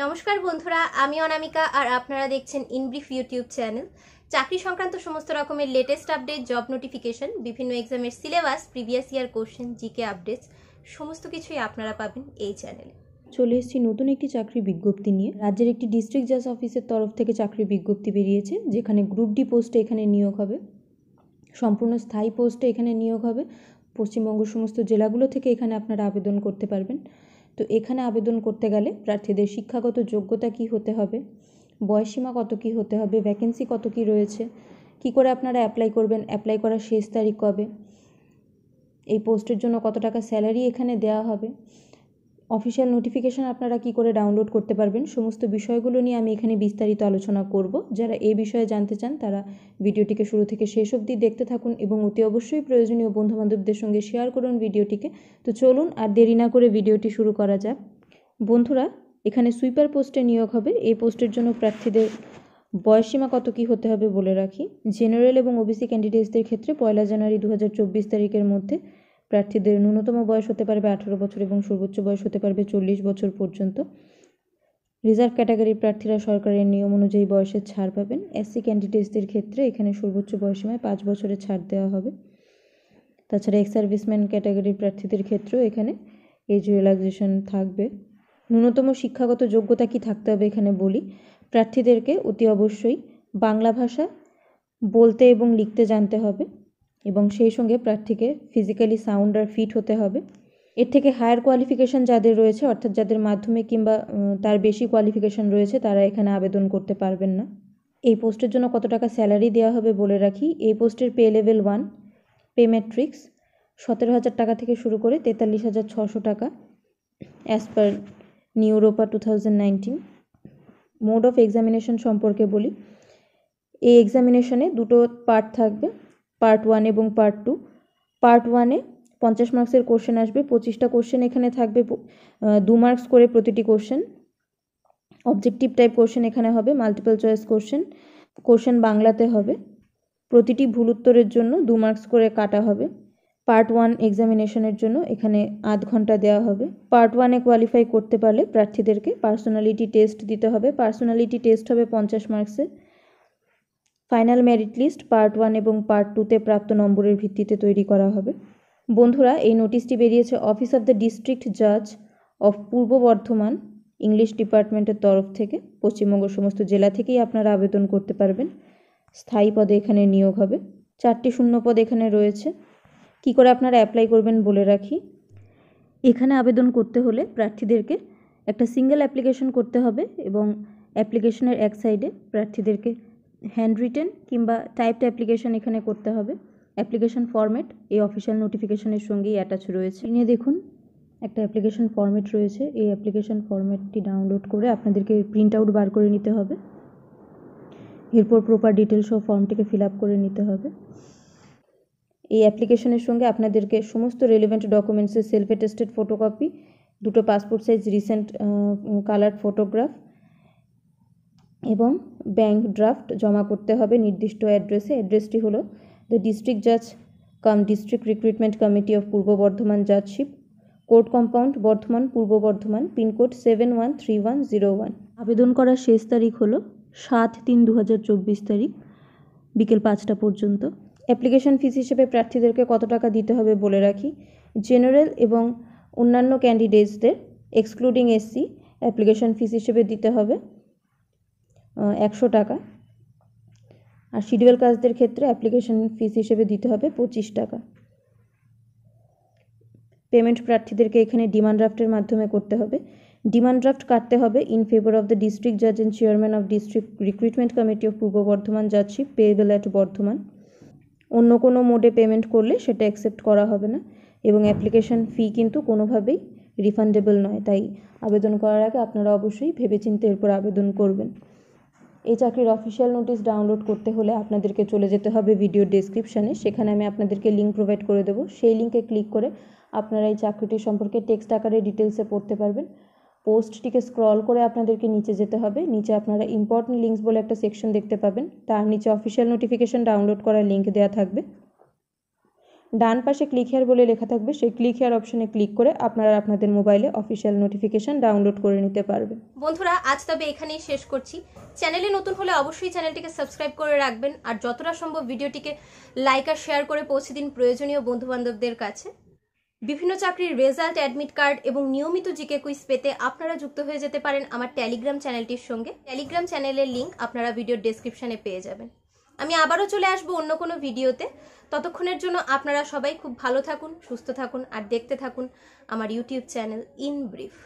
নমস্কার বন্ধুরা আমি অনামিকা আর আপনারা দেখছেন ইনব্রিফ ইউটিউব চ্যানেল চাকরি সংক্রান্ত সমস্ত রকমের লেটেস্ট আপডেট জব নোটিফিকেশন বিভিন্ন এক্সামের syllabus previous year question GK updates সমস্ত কিছুই আপনারা পাবেন এই চ্যানেলে চলে এসেছি নতুন একটি চাকরির বিজ্ঞপ্তি নিয়ে রাজ্যের একটি ডিস্ট্রিক্ট জাজ অফিসের তরফ থেকে চাকরির বিজ্ঞপ্তি বেরিয়েছে যেখানে গ্রুপ ডি পোস্টে এখানে নিয়োগ হবে সম্পূর্ণ স্থায়ী পোস্টে এখানে নিয়োগ হবে পশ্চিমবঙ্গ সমস্ত জেলাগুলো থেকে এখানে আপনারা আবেদন করতে পারবেন তো এখানে আবেদন করতে গেলে প্রার্থীদের শিক্ষাগত যোগ্যতা কি হতে হবে বয়সসীমা কত কি হতে হবে ভ্যাকেন্সি কত কি রয়েছে কি করে আপনারা অ্যাপ্লাই করবেন অ্যাপ্লাই করার শেষ তারিখ কবে এই পোস্টের জন্য কত টাকা স্যালারি এখানে দেওয়া হবে অফিসিয়াল নোটিফিকেশান আপনারা কি করে ডাউনলোড করতে পারবেন সমস্ত বিষয়গুলো নিয়ে আমি এখানে বিস্তারিত আলোচনা করব যারা এ বিষয়ে জানতে চান তারা ভিডিওটিকে শুরু থেকে শেষ অবধি দেখতে থাকুন এবং অতি অবশ্যই প্রয়োজনীয় বন্ধুবান্ধবদের সঙ্গে শেয়ার করুন ভিডিওটিকে তো চলুন আর দেরি না করে ভিডিওটি শুরু করা যাক বন্ধুরা এখানে সুইপার পোস্টে নিয়োগ হবে এই পোস্টের জন্য প্রার্থীদের বয়সীমা কত কি হতে হবে বলে রাখি জেনারেল এবং ওবিসি ক্যান্ডিডেটসদের ক্ষেত্রে পয়লা জানুয়ারি দু তারিখের মধ্যে প্রার্থীদের ন্যূনতম বয়স হতে পারবে আঠারো বছর এবং সর্বোচ্চ বয়স হতে পারবে চল্লিশ বছর পর্যন্ত রিজার্ভ ক্যাটাগরির প্রার্থীরা সরকারের নিয়ম অনুযায়ী বয়সে ছাড় পাবেন এসসি ক্যান্ডিডেটসদের ক্ষেত্রে এখানে সর্বোচ্চ বয়সীমায় পাঁচ বছরের ছাড় দেওয়া হবে তাছাড়া এক্স সার্ভিসম্যান ক্যাটাগরির প্রার্থীদের ক্ষেত্রেও এখানে এজ রিল্যাক্সেশন থাকবে ন্যূনতম শিক্ষাগত যোগ্যতা কি থাকতে হবে এখানে বলি প্রার্থীদেরকে অতি অবশ্যই বাংলা ভাষা বলতে এবং লিখতে জানতে হবে এবং সেই সঙ্গে প্রার্থীকে ফিজিক্যালি সাউন্ড আর ফিট হতে হবে এর থেকে হায়ার কোয়ালিফিকেশান যাদের রয়েছে অর্থাৎ যাদের মাধ্যমে কিংবা তার বেশি কোয়ালিফিকেশান রয়েছে তারা এখানে আবেদন করতে পারবেন না এই পোস্টের জন্য কত টাকা স্যালারি দেওয়া হবে বলে রাখি এই পোস্টের pay level one pay matrix সতেরো হাজার টাকা থেকে শুরু করে তেতাল্লিশ হাজার ছশো টাকা অ্যাজ পার নিউরোপা two thousand mode of examination সম্পর্কে বলি এই এক্সামিনেশনে দুটো পার্ট থাকবে পার্ট ওয়ান এবং পার্ট টু পার্ট ওয়ানে পঞ্চাশ মার্কসের কোশ্চেন আসবে পঁচিশটা কোশ্চেন এখানে থাকবে দু মার্কস করে প্রতিটি কোশ্চেন অবজেক্টিভ টাইপ কোশ্চেন এখানে হবে মাল্টিপল চয়েস কোশ্চেন কোশ্চেন বাংলাতে হবে প্রতিটি ভুল উত্তরের জন্য দু মার্কস করে কাটা হবে পার্ট ওয়ান এক্সামিনেশনের জন্য এখানে আধ ঘন্টা দেওয়া হবে পার্ট ওয়ানে কোয়ালিফাই করতে পারলে প্রার্থীদেরকে পার্সোনালিটি টেস্ট দিতে হবে পার্সোনালিটি টেস্ট হবে পঞ্চাশ মার্কসের final merit list part one এবং পার্ট টুতে প্রাপ্ত নম্বরের ভিত্তিতে তৈরি করা হবে বন্ধুরা এই নোটিশটি বেরিয়েছে অফিস অফ দ্য ডিস্ট্রিক্ট জাজ অফ পূর্ব বর্ধমান ইংলিশ ডিপার্টমেন্টের তরফ থেকে পশ্চিমবঙ্গ সমস্ত জেলা থেকেই আপনারা আবেদন করতে পারবেন স্থায়ী পদে এখানে নিয়োগ হবে চারটি শূন্য পদ এখানে রয়েছে কি করে আপনারা অ্যাপ্লাই করবেন বলে রাখি এখানে আবেদন করতে হলে প্রার্থীদেরকে একটা সিঙ্গেল অ্যাপ্লিকেশন করতে হবে এবং অ্যাপ্লিকেশনের এক সাইডে প্রার্থীদেরকে হ্যান্ড রিটেন কিংবা টাইপড অ্যাপ্লিকেশন এখানে করতে হবে অ্যাপ্লিকেশন ফর্মেট এই অফিসিয়াল নোটিফিকেশনের সঙ্গেই অ্যাটাচ রয়েছে নিয়ে দেখুন একটা অ্যাপ্লিকেশন ফর্মেট রয়েছে এই অ্যাপ্লিকেশান ফর্ম্যাটটি ডাউনলোড করে আপনাদেরকে প্রিন্ট আউট বার করে নিতে হবে এরপর প্রপার ডিটেলস ও ফর্মটিকে ফিল আপ করে নিতে হবে এই অ্যাপ্লিকেশনের সঙ্গে আপনাদেরকে সমস্ত রেলিভেন্ট ডকুমেন্টসের সেলফ অ্যাটেস্টেড ফটোকপি দুটো passport size recent colour photograph এবং ব্যাংক ড্রাফট জমা করতে হবে নির্দিষ্ট অ্যাড্রেসে অ্যাড্রেসটি হলো দ্য ডিস্ট্রিক্ট জাজ cum district recruitment committee of Purba Bardhaman judgeship court compound Bardhaman Purba Bardhaman pincode seven one three one zero one আবেদন করার শেষ তারিখ হলো সাত তিন দু হাজার চব্বিশ তারিখ বিকেল পাঁচটা পর্যন্ত অ্যাপ্লিকেশন ফিস হিসেবে প্রার্থীদেরকে কত টাকা দিতে হবে বলে রাখি জেনারেল এবং অন্যান্য ক্যান্ডিডেটসদের এক্সক্লুডিং এসসি অ্যাপ্লিকেশন ফিস হিসেবে দিতে হবে একশো টাকা আর শিডিউল কাজদের ক্ষেত্রে অ্যাপ্লিকেশন ফিস হিসেবে দিতে হবে পঁচিশ টাকা পেমেন্ট প্রার্থীদেরকে এখানে ডিমান্ড ড্রাফটের মাধ্যমে করতে হবে ডিমান্ড ড্রাফট কাটতে হবে in favour of the district জাজ and chairman of district recruitment committee of Purba Bardhaman judgeship payable at Bardhaman অন্য কোনো মোডে পেমেন্ট করলে সেটা অ্যাকসেপ্ট করা হবে না এবং অ্যাপ্লিকেশন ফি কিন্তু কোনোভাবেই রিফান্ডেবল নয় তাই আবেদন করার আগে আপনারা অবশ্যই ভেবেচিন্তে এরপর আবেদন করবেন এই চাকরির অফিসিয়াল নোটিস ডাউনলোড করতে হলে আপনাদেরকে চলে যেতে হবে ভিডিও ডেসক্রিপশানে সেখানে আমি আপনাদেরকে লিঙ্ক প্রোভাইড করে দেবো সেই লিঙ্কে ক্লিক করে আপনারা এই চাকরিটি সম্পর্কে টেক্সট আকারে ডিটেলসে পড়তে পারবেন পোস্টটিকে স্ক্রল করে আপনাদেরকে নিচে যেতে হবে নিচে আপনারা ইম্পর্টেন্ট লিঙ্কস বলে একটা সেকশন দেখতে পাবেন তার নিচে অফিসিয়াল নোটিফিকেশান ডাউনলোড করার লিঙ্ক দেওয়া থাকবে ডান পাশে ক্লিক হেয়ার বলে লেখা থাকবে সেই ক্লিক হেয়ার অপশনে ক্লিক করে আপনারা আপনাদের মোবাইলে অফিসিয়াল নোটিফিকেশন ডাউনলোড করে নিতে পারবেন বন্ধুরা আজ তবে এখানেই শেষ করছি চ্যানেলে নতুন হলে অবশ্যই চ্যানেলটিকে সাবস্ক্রাইব করে রাখবেন আর যতটা সম্ভব ভিডিওটিকে লাইক আর শেয়ার করে পৌঁছে দিন প্রয়োজনীয় বন্ধুবান্ধবদের কাছে বিভিন্ন চাকরির রেজাল্ট অ্যাডমিট কার্ড এবং নিয়মিত জিকে কুইজ পেতে আপনারা যুক্ত হয়ে যেতে পারেন আমার টেলিগ্রাম চ্যানেলটির সঙ্গে টেলিগ্রাম চ্যানেলের লিঙ্ক আপনারা ভিডিও ডেসক্রিপশানে পেয়ে যাবেন আমি আবারও চলে আসব অন্য কোনো ভিডিওতে ততক্ষণের জন্য আপনারা সবাই খুব ভালো থাকুন সুস্থ থাকুন আর দেখতে থাকুন আমার ইউটিউব চ্যানেল ইন ব্রিফ